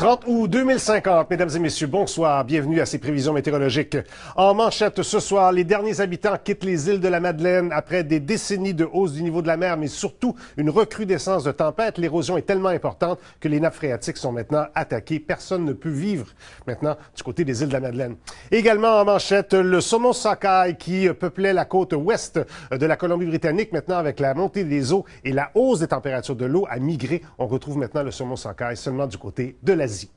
30 août 2050, mesdames et messieurs, bonsoir, bienvenue à ces prévisions météorologiques. En manchette ce soir, les derniers habitants quittent les îles de la Madeleine après des décennies de hausse du niveau de la mer, mais surtout une recrudescence de tempêtes. L'érosion est tellement importante que les nappes phréatiques sont maintenant attaquées. Personne ne peut vivre maintenant du côté des îles de la Madeleine. Également en manchette, le saumon Sakai qui peuplait la côte ouest de la Colombie-Britannique, maintenant avec la montée des eaux et la hausse des températures de l'eau a migré. On retrouve maintenant le saumon Sakai seulement du côté de l'Asie. quase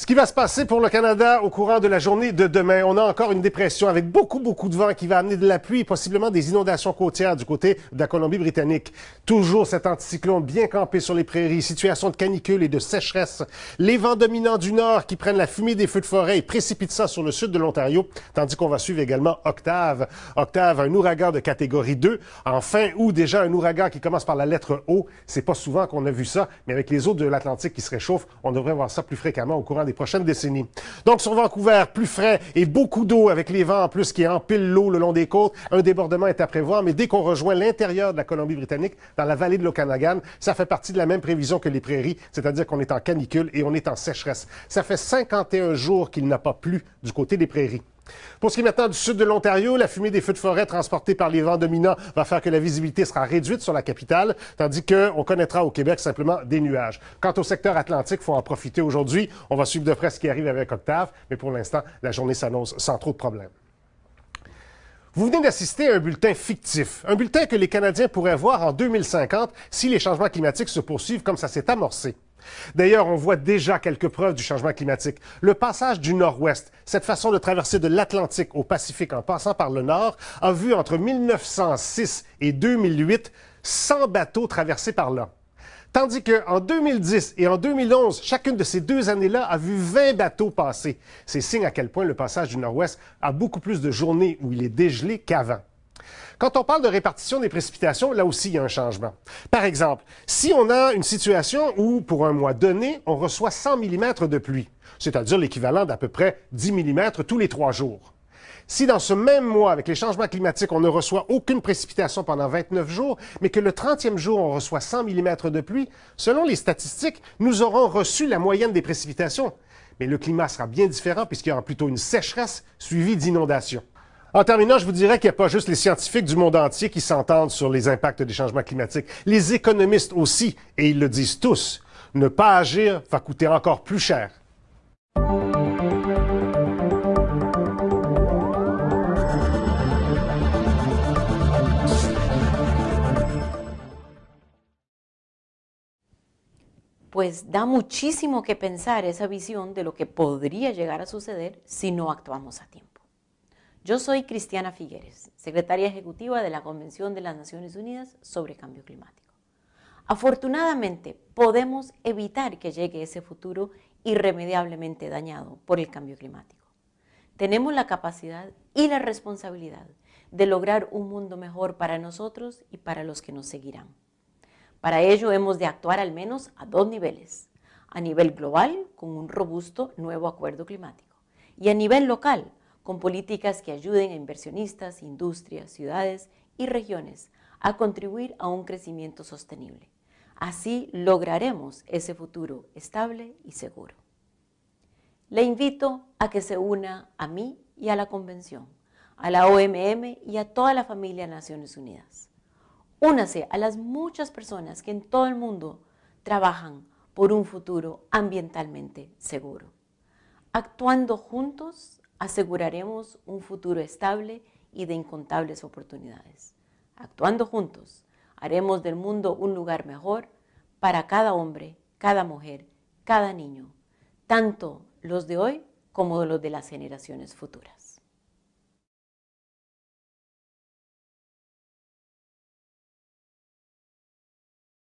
Ce qui va se passer pour le Canada au courant de la journée de demain, on a encore une dépression avec beaucoup, beaucoup de vent qui va amener de la pluie et possiblement des inondations côtières du côté de la Colombie-Britannique. Toujours cet anticyclone bien campé sur les prairies, situation de canicule et de sécheresse. Les vents dominants du nord qui prennent la fumée des feux de forêt et précipitent ça sur le sud de l'Ontario, tandis qu'on va suivre également Octave. Octave, un ouragan de catégorie 2. En fin août, déjà un ouragan qui commence par la lettre O. C'est pas souvent qu'on a vu ça, mais avec les eaux de l'Atlantique qui se réchauffent, on devrait voir ça plus fréquemment au courant des prochaines décennies. Donc, sur Vancouver, plus frais et beaucoup d'eau avec les vents en plus qui empilent l'eau le long des côtes. Un débordement est à prévoir, mais dès qu'on rejoint l'intérieur de la Colombie-Britannique, dans la vallée de l'Okanagan, ça fait partie de la même prévision que les prairies, c'est-à-dire qu'on est en canicule et on est en sécheresse. Ça fait 51 jours qu'il n'a pas plu du côté des prairies. Pour ce qui est maintenant du sud de l'Ontario, la fumée des feux de forêt transportée par les vents dominants va faire que la visibilité sera réduite sur la capitale, tandis qu'on connaîtra au Québec simplement des nuages. Quant au secteur atlantique, il faut en profiter aujourd'hui. On va suivre de près ce qui arrive avec Octave, mais pour l'instant, la journée s'annonce sans trop de problèmes. Vous venez d'assister à un bulletin fictif, un bulletin que les Canadiens pourraient voir en 2050 si les changements climatiques se poursuivent comme ça s'est amorcé. D'ailleurs, on voit déjà quelques preuves du changement climatique. Le passage du nord-ouest, cette façon de traverser de l'Atlantique au Pacifique en passant par le nord, a vu entre 1906 et 2008 100 bateaux traversés par là. Tandis qu'en 2010 et en 2011, chacune de ces deux années-là a vu 20 bateaux passer. C'est signe à quel point le passage du nord-ouest a beaucoup plus de journées où il est dégelé qu'avant. Quand on parle de répartition des précipitations, là aussi, il y a un changement. Par exemple, si on a une situation où, pour un mois donné, on reçoit 100 mm de pluie, c'est-à-dire l'équivalent d'à peu près 10 mm tous les trois jours, si dans ce même mois, avec les changements climatiques, on ne reçoit aucune précipitation pendant 29 jours, mais que le 30e jour, on reçoit 100 mm de pluie, selon les statistiques, nous aurons reçu la moyenne des précipitations. Mais le climat sera bien différent puisqu'il y aura plutôt une sécheresse suivie d'inondations. En terminant, je vous dirais qu'il n'y a pas juste les scientifiques du monde entier qui s'entendent sur les impacts des changements climatiques. Les économistes aussi, et ils le disent tous. Ne pas agir va coûter encore plus cher. pues da muchísimo que pensar esa visión de lo que podría llegar a suceder si no actuamos a tiempo. Yo soy Cristiana Figueres, secretaria ejecutiva de la Convención de las Naciones Unidas sobre Cambio Climático. Afortunadamente, podemos evitar que llegue ese futuro irremediablemente dañado por el cambio climático. Tenemos la capacidad y la responsabilidad de lograr un mundo mejor para nosotros y para los que nos seguirán. Para ello hemos de actuar al menos a dos niveles, a nivel global con un robusto nuevo acuerdo climático y a nivel local con políticas que ayuden a inversionistas, industrias, ciudades y regiones a contribuir a un crecimiento sostenible. Así lograremos ese futuro estable y seguro. Le invito a que se una a mí y a la Convención, a la OMM y a toda la familia de Naciones Unidas. Únase a las muchas personas que en todo el mundo trabajan por un futuro ambientalmente seguro. Actuando juntos aseguraremos un futuro estable y de incontables oportunidades. Actuando juntos, haremos del mundo un lugar mejor para cada hombre, cada mujer, cada niño, tanto los de hoy como los de las generaciones futuras.